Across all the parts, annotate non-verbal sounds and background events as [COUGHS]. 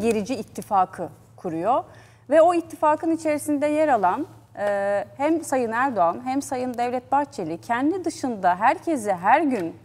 gerici ittifakı kuruyor. Ve o ittifakın içerisinde yer alan e, hem Sayın Erdoğan hem Sayın Devlet Bahçeli kendi dışında herkesi her gün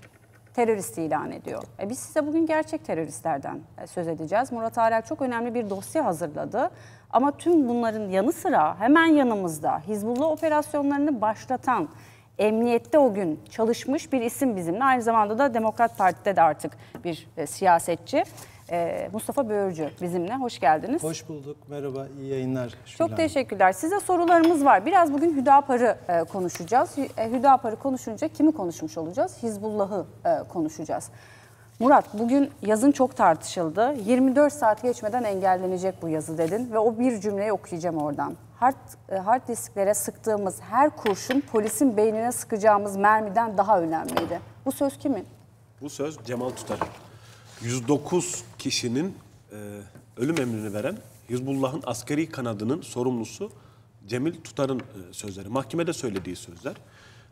terörist ilan ediyor. E biz size bugün gerçek teröristlerden e, söz edeceğiz. Murat Arel çok önemli bir dosya hazırladı. Ama tüm bunların yanı sıra hemen yanımızda Hizbullah operasyonlarını başlatan, emniyette o gün çalışmış bir isim bizimle. Aynı zamanda da Demokrat Parti'de de artık bir e, siyasetçi e, Mustafa Böğürcü bizimle. Hoş geldiniz. Hoş bulduk. Merhaba. İyi yayınlar. Şülan. Çok teşekkürler. Size sorularımız var. Biraz bugün Hüdapar'ı e, konuşacağız. E, Hüdapar'ı konuşunca kimi konuşmuş olacağız? Hizbullah'ı e, konuşacağız. Murat bugün yazın çok tartışıldı. 24 saat geçmeden engellenecek bu yazı dedin ve o bir cümleyi okuyacağım oradan. Hard, e, hard disklere sıktığımız her kurşun polisin beynine sıkacağımız mermiden daha önemliydi. Bu söz kimin? Bu söz Cemal Tutar. 109 kişinin e, ölüm emrini veren Hizbullah'ın askeri kanadının sorumlusu Cemil Tutar'ın e, sözleri. Mahkemede söylediği sözler.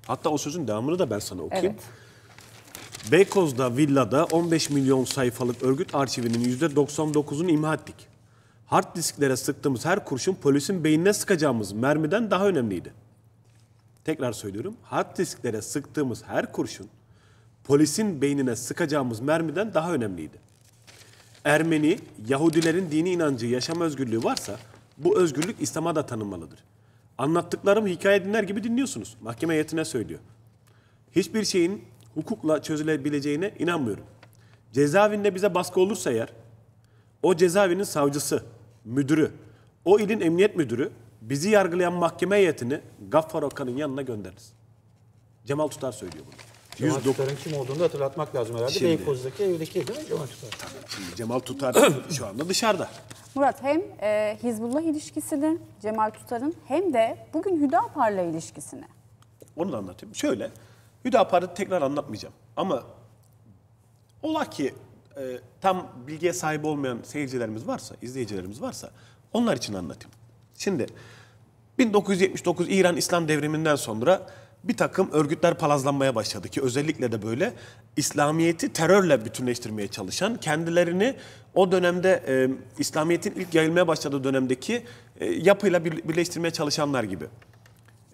Hatta o sözün devamını da ben sana okuyayım. Evet. Beykoz'da villada 15 milyon sayfalık örgüt arşivinin %99'unu imha ettik. Hard disklere sıktığımız her kurşun polisin beynine sıkacağımız mermiden daha önemliydi. Tekrar söylüyorum. Hard disklere sıktığımız her kurşun polisin beynine sıkacağımız mermiden daha önemliydi. Ermeni, Yahudilerin dini inancı, yaşam özgürlüğü varsa bu özgürlük İslam'a da tanınmalıdır. Anlattıklarımı hikaye dinler gibi dinliyorsunuz. Mahkeme heyetine söylüyor. Hiçbir şeyin hukukla çözülebileceğine inanmıyorum. Cezaevinde bize baskı olursa eğer o cezaevinin savcısı, müdürü, o ilin emniyet müdürü bizi yargılayan mahkeme heyetini Gaffar Okan'ın yanına göndeririz. Cemal Tutar söylüyor bunu. Cemal 109... kim olduğunu hatırlatmak lazım herhalde. Şimdi... Beykoz'daki evdeki değil mi Cemal Tutar? Tabii. Cemal Tutar şu anda dışarıda. Murat hem e, Hizbullah ilişkisini Cemal Tutar'ın hem de bugün Hüdapar'la ilişkisini. Onu da anlatayım. Şöyle Hüdapar'ı tekrar anlatmayacağım ama ola ki e, tam bilgiye sahip olmayan seyircilerimiz varsa, izleyicilerimiz varsa onlar için anlatayım. Şimdi 1979 İran İslam devriminden sonra bir takım örgütler palazlanmaya başladı ki özellikle de böyle İslamiyet'i terörle bütünleştirmeye çalışan kendilerini o dönemde e, İslamiyet'in ilk yayılmaya başladığı dönemdeki e, yapıyla birleştirmeye çalışanlar gibi.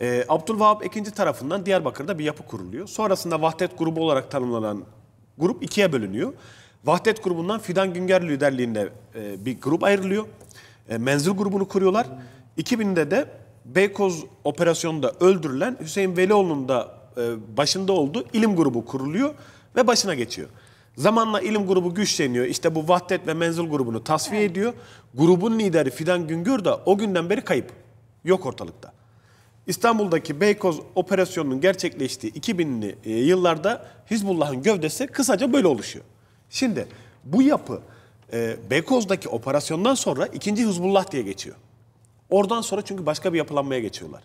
E, Abdülvahap II tarafından Diyarbakır'da bir yapı kuruluyor. Sonrasında Vahdet grubu olarak tanımlanan grup ikiye bölünüyor. Vahdet grubundan Fidan Günger liderliğinde e, bir grup ayrılıyor. E, menzil grubunu kuruyorlar. 2000'de de Beykoz operasyonunda öldürülen Hüseyin Velioğlu'nun da e, başında olduğu ilim grubu kuruluyor ve başına geçiyor. Zamanla ilim grubu güçleniyor. İşte bu Vahdet ve Menzil grubunu tasfiye evet. ediyor. Grubun lideri Fidan Güngör de o günden beri kayıp. Yok ortalıkta. İstanbul'daki Beykoz operasyonunun gerçekleştiği 2000'li e, yıllarda Hizbullah'ın gövdesi kısaca böyle oluşuyor. Şimdi bu yapı e, Beykoz'daki operasyondan sonra ikinci Hizbullah diye geçiyor. Oradan sonra çünkü başka bir yapılanmaya geçiyorlar.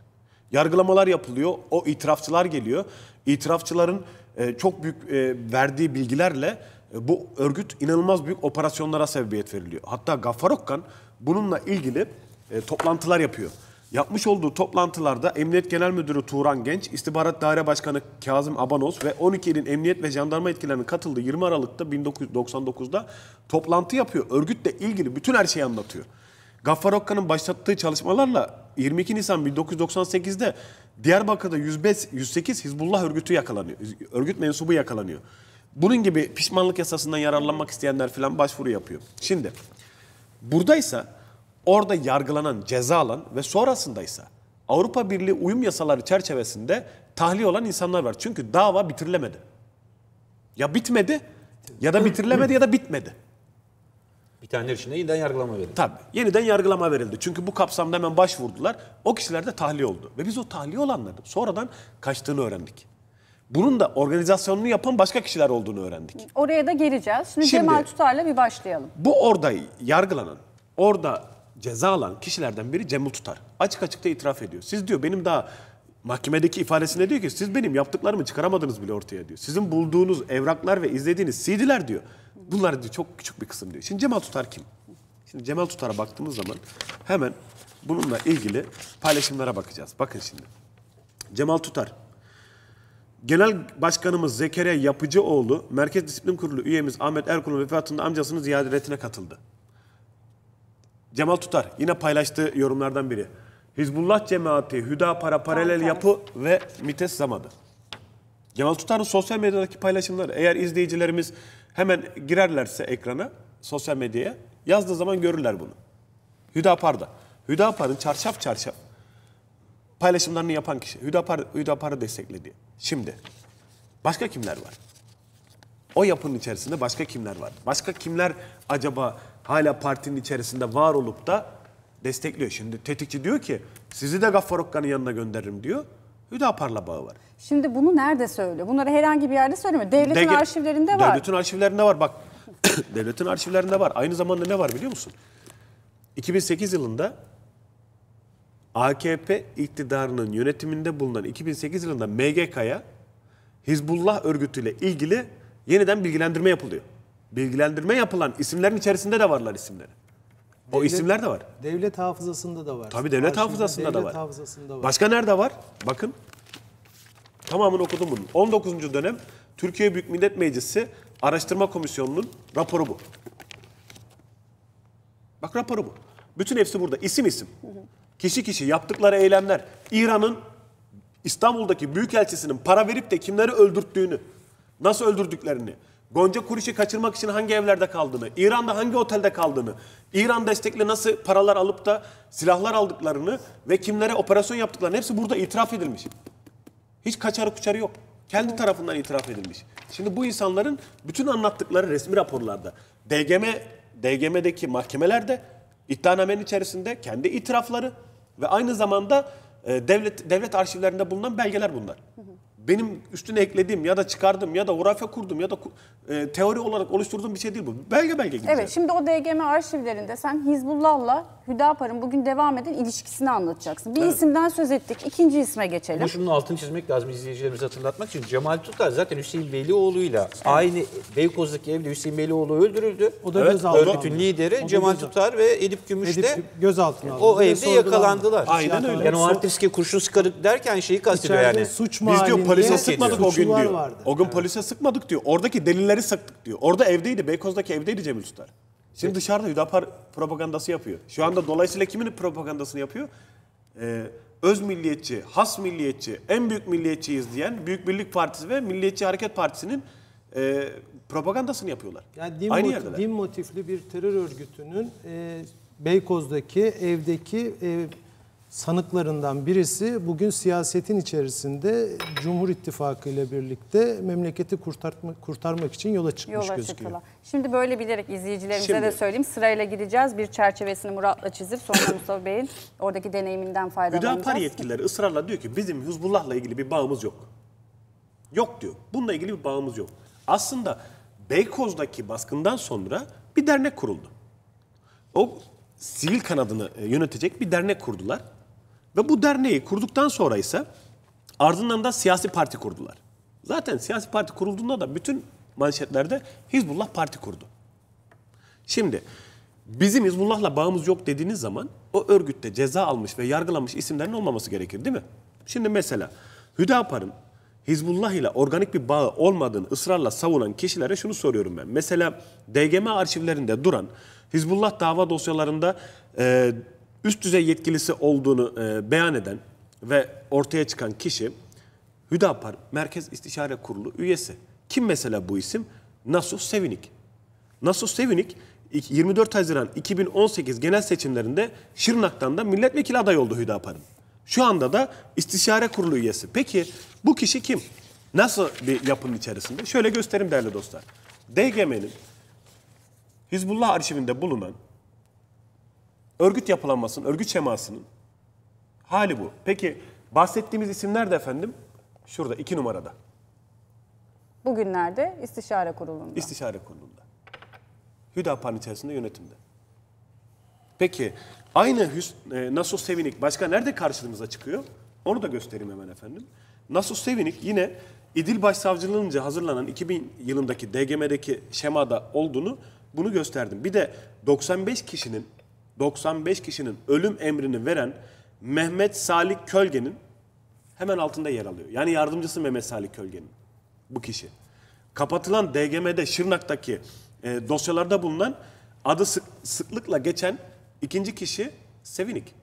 Yargılamalar yapılıyor, o itirafçılar geliyor. İtirafçıların e, çok büyük e, verdiği bilgilerle e, bu örgüt inanılmaz büyük operasyonlara sebebiyet veriliyor. Hatta Gaffar Okkan bununla ilgili e, toplantılar yapıyor. Yapmış olduğu toplantılarda Emniyet Genel Müdürü Turan Genç, İstihbarat Daire Başkanı Kazım Abanos ve 12 ilin emniyet ve jandarma etkilerinin katıldığı 20 Aralık'ta 1999'da toplantı yapıyor. Örgütle ilgili bütün her şeyi anlatıyor. Gaffar Okka'nın başlattığı çalışmalarla 22 Nisan 1998'de Diyarbakır'da 105, 108 Hizbullah örgütü yakalanıyor. Örgüt mensubu yakalanıyor. Bunun gibi pişmanlık yasasından yararlanmak isteyenler falan başvuru yapıyor. Şimdi buradaysa orada yargılanan, ceza alan ve sonrasındaysa Avrupa Birliği uyum yasaları çerçevesinde tahliye olan insanlar var. Çünkü dava bitirilemedi. Ya bitmedi ya da bitirilemedi ya da bitmedi. Bitenler için de yeniden yargılama verildi. Tabii. Yeniden yargılama verildi. Çünkü bu kapsamda hemen başvurdular. O kişiler de tahliye oldu. Ve biz o tahliye olanların sonradan kaçtığını öğrendik. Bunun da organizasyonunu yapan başka kişiler olduğunu öğrendik. Oraya da geleceğiz. Şimdi, Şimdi Cemal Tutar'la bir başlayalım. Bu orada yargılanan, orada ceza alan kişilerden biri Cemil Tutar. Açık açıkta itiraf ediyor. Siz diyor benim daha mahkemedeki ifadesinde diyor ki siz benim yaptıklarımı çıkaramadınız bile ortaya diyor. Sizin bulduğunuz evraklar ve izlediğiniz CD'ler diyor. Bunlar diyor çok küçük bir kısım diyor. Şimdi Cemal Tutar kim? Şimdi Cemal Tutar'a baktığımız zaman hemen bununla ilgili paylaşımlara bakacağız. Bakın şimdi. Cemal Tutar. Genel Başkanımız Zekeriya Yapıcıoğlu, Merkez Disiplin Kurulu üyemiz Ahmet Erkul'un vefatında amcasının ziyaretine katıldı. Cemal Tutar yine paylaştığı yorumlardan biri. Hizbullah cemaati, Para Paralel Yapı ve Mites zamadı. Cemal Tutar'ın sosyal medyadaki paylaşımları eğer izleyicilerimiz Hemen girerlerse ekrana, sosyal medyaya yazdığı zaman görürler bunu. Hüdapar'da. Hüdapar'ın çarşaf çarşaf paylaşımlarını yapan kişi. Hüdapar, Hüdapar'ı destekledi. Şimdi başka kimler var? O yapının içerisinde başka kimler var? Başka kimler acaba hala partinin içerisinde var olup da destekliyor? Şimdi tetikçi diyor ki sizi de Gaffar Okkan'ın yanına gönderirim diyor. Hüdapar'la bağı var. Şimdi bunu nerede söylüyor? Bunları herhangi bir yerde söylemiyor. Devletin Dege, arşivlerinde var. Devletin arşivlerinde var bak. [COUGHS] devletin arşivlerinde var. Aynı zamanda ne var biliyor musun? 2008 yılında AKP iktidarının yönetiminde bulunan 2008 yılında MGK'ya Hizbullah örgütüyle ilgili yeniden bilgilendirme yapılıyor. Bilgilendirme yapılan isimlerin içerisinde de varlar isimleri o isimler de var. Devlet hafızasında da var. Tabii devlet Arşivde hafızasında devlet da var. Hafızasında var. Başka nerede var? Bakın. Tamamını okudum bunun. 19. dönem Türkiye Büyük Millet Meclisi Araştırma Komisyonu'nun raporu bu. Bak raporu bu. Bütün hepsi burada. İsim isim. Kişi kişi yaptıkları eylemler. İran'ın İstanbul'daki büyükelçisinin para verip de kimleri öldürttüğünü, nasıl öldürdüklerini, Gonca Kuriş'i kaçırmak için hangi evlerde kaldığını, İran'da hangi otelde kaldığını, İran destekli nasıl paralar alıp da silahlar aldıklarını ve kimlere operasyon yaptıklarını hepsi burada itiraf edilmiş. Hiç kaçarı kuçarı yok. Kendi tarafından itiraf edilmiş. Şimdi bu insanların bütün anlattıkları resmi raporlarda, DGM, DGM'deki mahkemelerde, iddianamenin içerisinde kendi itirafları ve aynı zamanda e, devlet devlet arşivlerinde bulunan belgeler bunlar. Hı hı benim üstüne eklediğim ya da çıkardım ya da hurafe kurdum ya da e, teori olarak oluşturduğum bir şey değil bu. Belge belge gibi. Evet şimdi o DGM arşivlerinde sen Hizbullah'la Hüdapar'ın bugün devam eden ilişkisini anlatacaksın. Bir evet. isimden söz ettik ikinci isme geçelim. Bu şunun altını çizmek lazım izleyicilerimize hatırlatmak için. Cemal Tutar zaten Hüseyin Velioğlu'yla evet. aynı Beykoz'daki evde Hüseyin Velioğlu öldürüldü. O da evet, gözaltı. Örgütün lideri o Cemal gözaltı. Tutar ve Edip Gümüş de Edip gözaltına O evde yakalandılar. Aynen öyle. Yani o Artvinski kurşun sıkarıp derken şeyi kastediyor yani. suç mahallinde polise sıkmadık o gün diyor. Vardı. O gün evet. polise sıkmadık diyor. Oradaki delilleri sıktık diyor. Orada evdeydi. Beykoz'daki evdeydi Cemil Üster. Şimdi evet. dışarıda Hüdapar propagandası yapıyor. Şu anda dolayısıyla kimin propagandasını yapıyor? Ee, öz milliyetçi, has milliyetçi, en büyük milliyetçiyiz diyen Büyük Birlik Partisi ve Milliyetçi Hareket Partisi'nin e, propagandasını yapıyorlar. Yani din, Aynı mot- yerdeler. din motifli bir terör örgütünün e, Beykoz'daki evdeki e, sanıklarından birisi bugün siyasetin içerisinde Cumhur İttifakı ile birlikte memleketi kurtarma, kurtarmak için yola çıkmış yola gözüküyor. Şimdi böyle bilerek izleyicilerimize Şimdi. de söyleyeyim sırayla gideceğiz. Bir çerçevesini Murat'la çizip sonra [LAUGHS] Mustafa Bey'in oradaki deneyiminden faydalanacağız. Hüdapar yetkilileri ısrarla diyor ki bizim Hizbullah'la ilgili bir bağımız yok. Yok diyor. Bununla ilgili bir bağımız yok. Aslında Beykoz'daki baskından sonra bir dernek kuruldu. O sivil kanadını e, yönetecek bir dernek kurdular. Ve bu derneği kurduktan sonra ise ardından da siyasi parti kurdular. Zaten siyasi parti kurulduğunda da bütün manşetlerde Hizbullah parti kurdu. Şimdi bizim Hizbullah'la bağımız yok dediğiniz zaman o örgütte ceza almış ve yargılanmış isimlerin olmaması gerekir değil mi? Şimdi mesela Hüdapar'ın Hizbullah ile organik bir bağı olmadığını ısrarla savunan kişilere şunu soruyorum ben. Mesela DGM arşivlerinde duran Hizbullah dava dosyalarında e, üst düzey yetkilisi olduğunu e, beyan eden ve ortaya çıkan kişi Hüdapar Merkez İstişare Kurulu üyesi. Kim mesela bu isim? Nasuh Sevinik. Nasuh Sevinik 24 Haziran 2018 genel seçimlerinde Şırnak'tan da milletvekili aday oldu Hüdapar'ın. Şu anda da istişare kurulu üyesi. Peki bu kişi kim? Nasıl bir yapının içerisinde? Şöyle göstereyim değerli dostlar. DGM'nin Hizbullah arşivinde bulunan örgüt yapılanmasının, örgüt şemasının hali bu. Peki bahsettiğimiz isimler de efendim şurada iki numarada. Bugünlerde istişare kurulunda. İstişare kurulunda. Hüdapar içerisinde yönetimde. Peki aynı Hüs e, Naso Sevinik başka nerede karşımıza çıkıyor? Onu da göstereyim hemen efendim. Naso Sevinik yine İdil Başsavcılığınca hazırlanan 2000 yılındaki DGM'deki şemada olduğunu bunu gösterdim. Bir de 95 kişinin 95 kişinin ölüm emrini veren Mehmet Salih Kölge'nin hemen altında yer alıyor. Yani yardımcısı Mehmet Salih Kölge'nin bu kişi. Kapatılan DGM'de Şırnak'taki e, dosyalarda bulunan adı sık, sıklıkla geçen ikinci kişi Sevinik.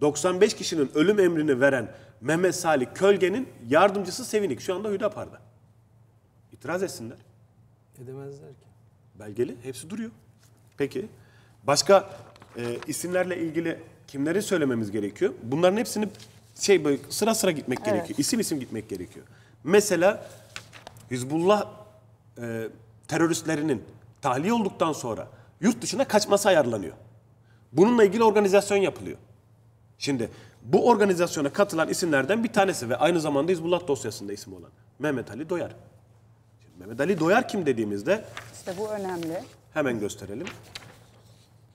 95 kişinin ölüm emrini veren Mehmet Salih Kölge'nin yardımcısı Sevinik. Şu anda Hüdapar'da. İtiraz etsinler. Edemezler ki. Belgeli. Hepsi duruyor. Peki. Başka e, isimlerle ilgili kimleri söylememiz gerekiyor? Bunların hepsini şey böyle sıra sıra gitmek evet. gerekiyor. İsim isim gitmek gerekiyor. Mesela Hizbullah e, teröristlerinin tahliye olduktan sonra yurt dışına kaçması ayarlanıyor. Bununla ilgili organizasyon yapılıyor. Şimdi bu organizasyona katılan isimlerden bir tanesi ve aynı zamanda Hizbullah dosyasında isim olan Mehmet Ali Doyar. Şimdi Mehmet Ali Doyar kim dediğimizde... İşte bu önemli. Hemen gösterelim.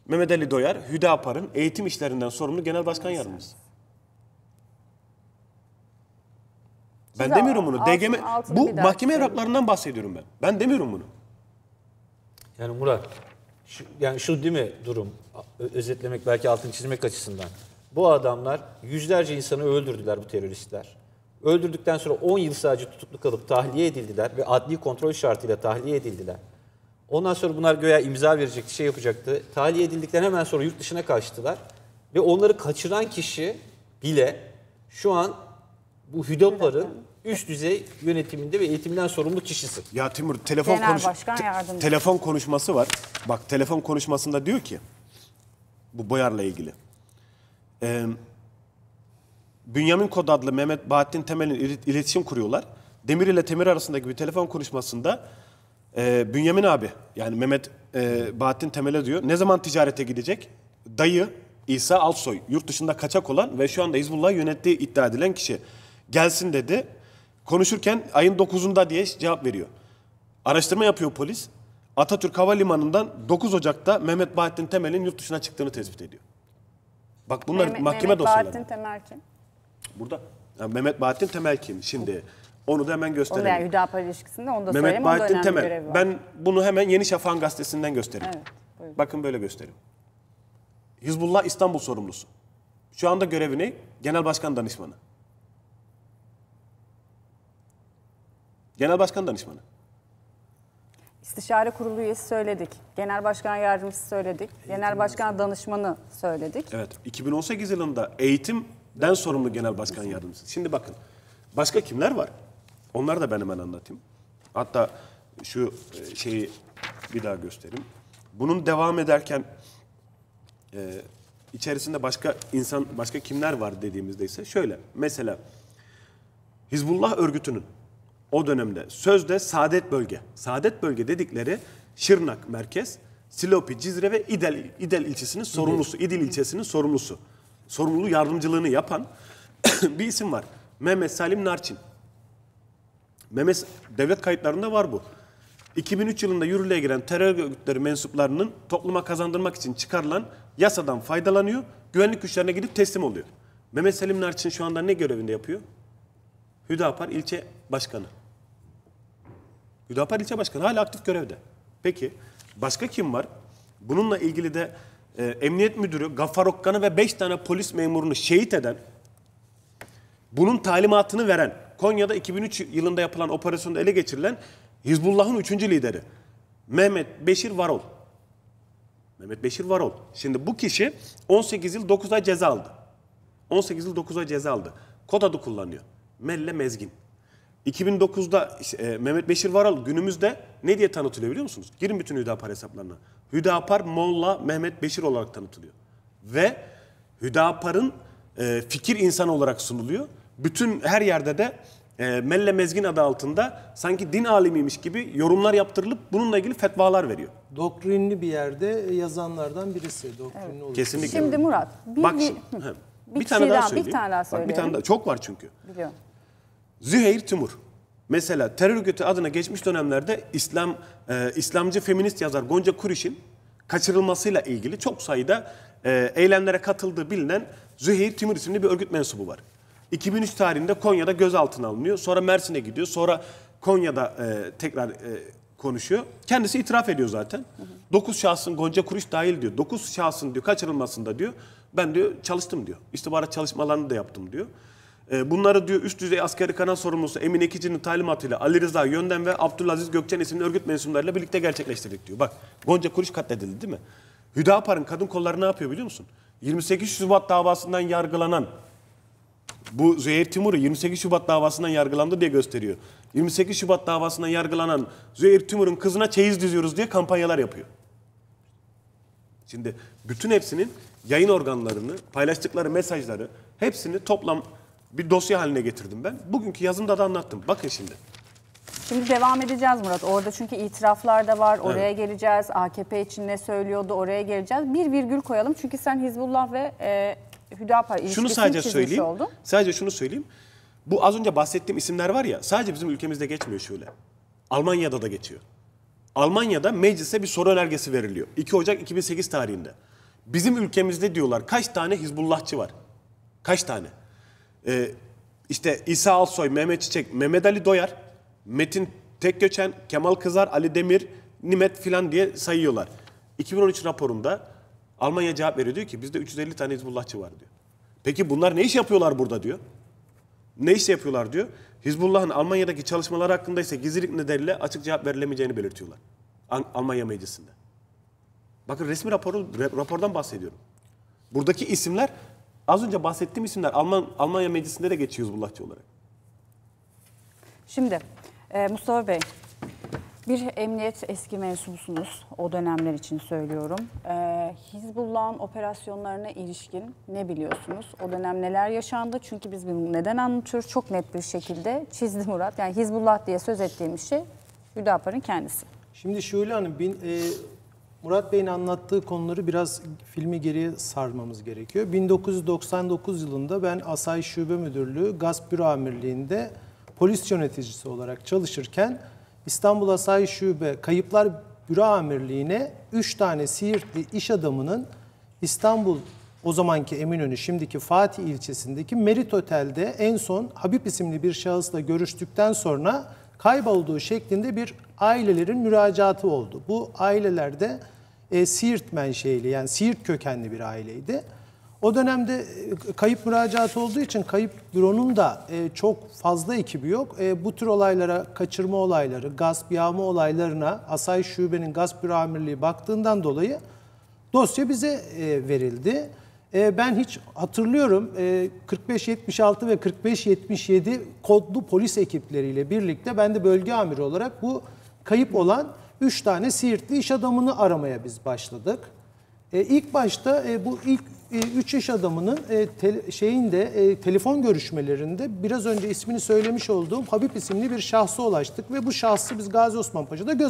Mehmet Ali Doyar, Hüdapar'ın eğitim işlerinden sorumlu genel başkan yardımcısı. Ben demiyorum bunu. Altın, DGM altın bu mahkeme evraklarından bahsediyorum ben. Ben demiyorum bunu. Yani Murat şu, yani şu değil mi durum? Özetlemek belki altını çizmek açısından. Bu adamlar yüzlerce insanı öldürdüler bu teröristler. Öldürdükten sonra 10 yıl sadece tutuklu kalıp tahliye edildiler ve adli kontrol şartıyla tahliye edildiler. Ondan sonra bunlar göya imza verecekti, şey yapacaktı. Tahliye edildikten hemen sonra yurt dışına kaçtılar. Ve onları kaçıran kişi bile şu an bu Hüdapar'ın üst düzey yönetiminde ve eğitimden sorumlu kişisi. Ya Timur telefon Genel konuş Başkan telefon konuşması var. Bak telefon konuşmasında diyor ki bu Boyar'la ilgili. Ee, Bünyamin Kod adlı Mehmet Bahattin Temel'in iletişim kuruyorlar. Demir ile Temir arasındaki bir telefon konuşmasında e, Bünyamin abi yani Mehmet e, Bahattin Temel'e diyor ne zaman ticarete gidecek? Dayı İsa Alsoy yurt dışında kaçak olan ve şu anda Hizbullah'ı yönettiği iddia edilen kişi gelsin dedi. Konuşurken ayın 9'unda diye cevap veriyor. Araştırma yapıyor polis. Atatürk Havalimanı'ndan 9 Ocak'ta Mehmet Bahattin Temel'in yurt dışına çıktığını tespit ediyor. Bak bunlar Mehmet, mahkeme Mehmet dosyaları. Mehmet Bahattin Temel kim? Burada. Yani Mehmet Bahattin Temel kim? Şimdi onu da hemen gösterelim. Onu yani Hüdapar ilişkisinde onu da Mehmet söyleyeyim. Mehmet Bahattin Temel. Ben bunu hemen Yeni Şafak'ın gazetesinden göstereyim. Evet, Bakın böyle göstereyim. Hizbullah İstanbul sorumlusu. Şu anda görevini Genel Başkan Danışmanı. Genel Başkan Danışmanı. İstişare Kurulu üyesi söyledik. Genel Başkan Yardımcısı söyledik. Eğitim Genel Başkan Danışmanı söyledik. Evet. 2018 yılında eğitimden sorumlu Genel Başkan Yardımcısı. Şimdi bakın. Başka kimler var? Onları da ben hemen anlatayım. Hatta şu e, şeyi bir daha göstereyim. Bunun devam ederken e, içerisinde başka insan, başka kimler var dediğimizde ise şöyle. Mesela Hizbullah örgütünün o dönemde sözde Saadet Bölge. Saadet Bölge dedikleri Şırnak merkez, Silopi, Cizre ve İdel, İdel ilçesinin sorumlusu, İdil ilçesinin sorumlusu. Sorumluluğu yardımcılığını yapan [CLEARS THROAT] bir isim var. Mehmet Salim Narçin. Memes devlet kayıtlarında var bu. 2003 yılında yürürlüğe giren terör örgütleri mensuplarının topluma kazandırmak için çıkarılan yasadan faydalanıyor. Güvenlik güçlerine gidip teslim oluyor. Mehmet Selim Narçın şu anda ne görevinde yapıyor? Hüdapar ilçe başkanı. Hüdapar ilçe başkanı hala aktif görevde. Peki başka kim var? Bununla ilgili de e, emniyet müdürü Gafar Okkan'ı ve 5 tane polis memurunu şehit eden, bunun talimatını veren, Konya'da 2003 yılında yapılan operasyonda ele geçirilen Hizbullah'ın 3. lideri Mehmet Beşir Varol. Mehmet Beşir Varol. Şimdi bu kişi 18 yıl 9 ay ceza aldı. 18 yıl 9 ay ceza aldı. Kod adı kullanıyor. Melle Mezgin. 2009'da işte, e, Mehmet Beşir Varol günümüzde ne diye tanıtılıyor biliyor musunuz? Girin bütün Hüdapar hesaplarına. Hüdapar Molla Mehmet Beşir olarak tanıtılıyor. Ve Hüdapar'ın e, fikir insanı olarak sunuluyor bütün her yerde de e, Melle Mezgin adı altında sanki din alimiymiş gibi yorumlar yaptırılıp bununla ilgili fetvalar veriyor. Doktrinli bir yerde yazanlardan birisi. Doktrinli evet. Kesinlikle. Şimdi Murat bir, Bak, bir, hı, bir, bir tane şey daha söyleyeyim. Bir tane daha söyleyeyim. Bak, bir tane daha. Çok var çünkü. Biliyorum. Züheyr Timur. Mesela terör örgütü adına geçmiş dönemlerde İslam e, İslamcı feminist yazar Gonca Kuriş'in kaçırılmasıyla ilgili çok sayıda e, eylemlere katıldığı bilinen Züheyr Timur isimli bir örgüt mensubu var. 2003 tarihinde Konya'da gözaltına alınıyor. Sonra Mersin'e gidiyor. Sonra Konya'da e, tekrar e, konuşuyor. Kendisi itiraf ediyor zaten. 9 şahsın Gonca Kuruş dahil diyor. 9 şahsın diyor kaçırılmasında diyor. Ben diyor çalıştım diyor. İstihbarat çalışmalarını da yaptım diyor. E, bunları diyor üst düzey askeri kanal sorumlusu Emin Ekici'nin talimatıyla Ali Rıza Yönden ve Abdülaziz Gökçen isimli örgüt mensuplarıyla birlikte gerçekleştirdik diyor. Bak Gonca Kuruş katledildi değil mi? Hüdapar'ın kadın kolları ne yapıyor biliyor musun? 28 Şubat davasından yargılanan bu Züheyir Timur'u 28 Şubat davasından yargılandı diye gösteriyor. 28 Şubat davasından yargılanan Züheyir Timur'un kızına çeyiz diziyoruz diye kampanyalar yapıyor. Şimdi bütün hepsinin yayın organlarını, paylaştıkları mesajları hepsini toplam bir dosya haline getirdim ben. Bugünkü yazımda da anlattım. Bakın şimdi. Şimdi devam edeceğiz Murat. Orada çünkü itiraflar da var. Oraya evet. geleceğiz. AKP için ne söylüyordu oraya geleceğiz. Bir virgül koyalım. Çünkü sen Hizbullah ve e, Hüdapar ilişkisini şunu sadece söyleyeyim. Oldu. Sadece şunu söyleyeyim. Bu az önce bahsettiğim isimler var ya sadece bizim ülkemizde geçmiyor şöyle. Almanya'da da geçiyor. Almanya'da meclise bir soru önergesi veriliyor. 2 Ocak 2008 tarihinde. Bizim ülkemizde diyorlar kaç tane Hizbullahçı var? Kaç tane? Ee, işte İsa Alsoy, Mehmet Çiçek, Mehmet Ali Doyar, Metin Tekgöçen, Kemal Kızar, Ali Demir, Nimet filan diye sayıyorlar. 2013 raporunda Almanya cevap veriyor diyor ki bizde 350 tane Hizbullahçı var diyor. Peki bunlar ne iş yapıyorlar burada diyor. Ne iş yapıyorlar diyor. Hizbullah'ın Almanya'daki çalışmalar hakkında ise gizlilik nedeniyle açık cevap verilemeyeceğini belirtiyorlar. Almanya meclisinde. Bakın resmi raporu, rapordan bahsediyorum. Buradaki isimler az önce bahsettiğim isimler Alman Almanya meclisinde de geçiyor Hizbullahçı olarak. Şimdi e, Mustafa Bey bir emniyet eski mensubusunuz. O dönemler için söylüyorum. Ee, Hizbullah'ın operasyonlarına ilişkin ne biliyorsunuz? O dönem neler yaşandı? Çünkü biz bunu neden anlatıyoruz? Çok net bir şekilde çizdi Murat. Yani Hizbullah diye söz ettiğim şey Hüdapar'ın kendisi. Şimdi Şule Hanım, bin, e, Murat Bey'in anlattığı konuları biraz filmi geriye sarmamız gerekiyor. 1999 yılında ben Asay Şube Müdürlüğü Gasp Büro Amirliği'nde polis yöneticisi olarak çalışırken İstanbul Asay Şube Kayıplar Büro Amirliği'ne 3 tane Siirtli iş adamının İstanbul o zamanki Eminönü şimdiki Fatih ilçesindeki Merit Otel'de en son Habib isimli bir şahısla görüştükten sonra kaybolduğu şeklinde bir ailelerin müracaatı oldu. Bu ailelerde e, Siirt menşeili yani Siirt kökenli bir aileydi. O dönemde e, kayıp müracaatı olduğu için kayıp büronun da e, çok fazla ekibi yok. E, bu tür olaylara, kaçırma olayları, gasp, yağma olaylarına Asay Şube'nin gasp büro amirliği baktığından dolayı dosya bize verildi. Ben hiç hatırlıyorum 45-76 ve 45-77 kodlu polis ekipleriyle birlikte ben de bölge amiri olarak bu kayıp olan 3 tane Siirtli iş adamını aramaya biz başladık. E, ilk başta e, bu ilk e, üç iş adamının e, te, şeyin e, telefon görüşmelerinde biraz önce ismini söylemiş olduğum Habib isimli bir şahsa ulaştık ve bu şahsı biz Gazi Osman Paşa'da göz